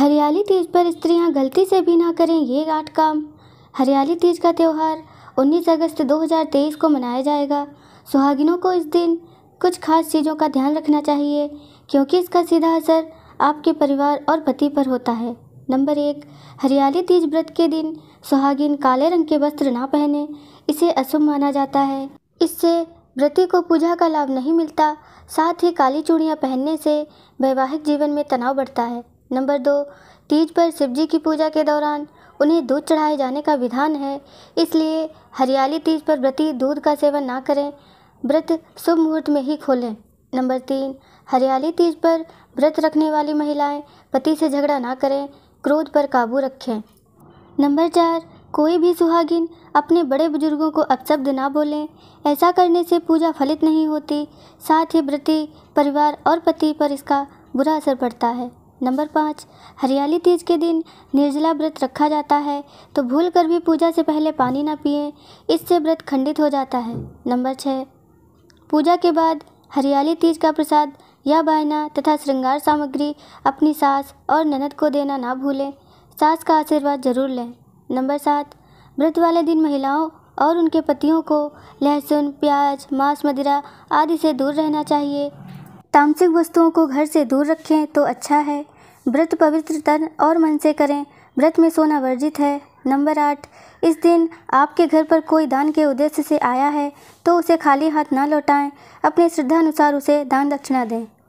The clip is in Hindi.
हरियाली तीज पर स्त्रियां गलती से भी ना करें ये आठ काम हरियाली तीज का त्यौहार 19 अगस्त 2023 को मनाया जाएगा सुहागिनों को इस दिन कुछ खास चीज़ों का ध्यान रखना चाहिए क्योंकि इसका सीधा असर आपके परिवार और पति पर होता है नंबर एक हरियाली तीज व्रत के दिन सुहागिन काले रंग के वस्त्र ना पहने इसे अशुभ माना जाता है इससे व्रती को पूजा का लाभ नहीं मिलता साथ ही काली चूड़ियाँ पहनने से वैवाहिक जीवन में तनाव बढ़ता है नंबर दो तीज पर शिवजी की पूजा के दौरान उन्हें दूध चढ़ाए जाने का विधान है इसलिए हरियाली तीज पर व्रति दूध का सेवन ना करें व्रत शुभ मुहूर्त में ही खोलें नंबर तीन हरियाली तीज पर व्रत रखने वाली महिलाएं पति से झगड़ा ना करें क्रोध पर काबू रखें नंबर चार कोई भी सुहागिन अपने बड़े बुजुर्गों को अपशब्द ना बोलें ऐसा करने से पूजा फलित नहीं होती साथ ही व्रति परिवार और पति पर इसका बुरा असर पड़ता है नंबर पाँच हरियाली तीज के दिन निर्जला व्रत रखा जाता है तो भूल कर भी पूजा से पहले पानी ना पिए इससे व्रत खंडित हो जाता है नंबर छः पूजा के बाद हरियाली तीज का प्रसाद या बायना तथा श्रृंगार सामग्री अपनी सास और ननद को देना ना भूलें सास का आशीर्वाद जरूर लें नंबर सात व्रत वाले दिन महिलाओं और उनके पतियों को लहसुन प्याज मांस मदिरा आदि से दूर रहना चाहिए तामसिक वस्तुओं को घर से दूर रखें तो अच्छा है व्रत पवित्र तन और मन से करें व्रत में सोना वर्जित है नंबर आठ इस दिन आपके घर पर कोई दान के उद्देश्य से आया है तो उसे खाली हाथ ना लौटाएं अपने श्रद्धानुसार उसे दान दक्षिणा दें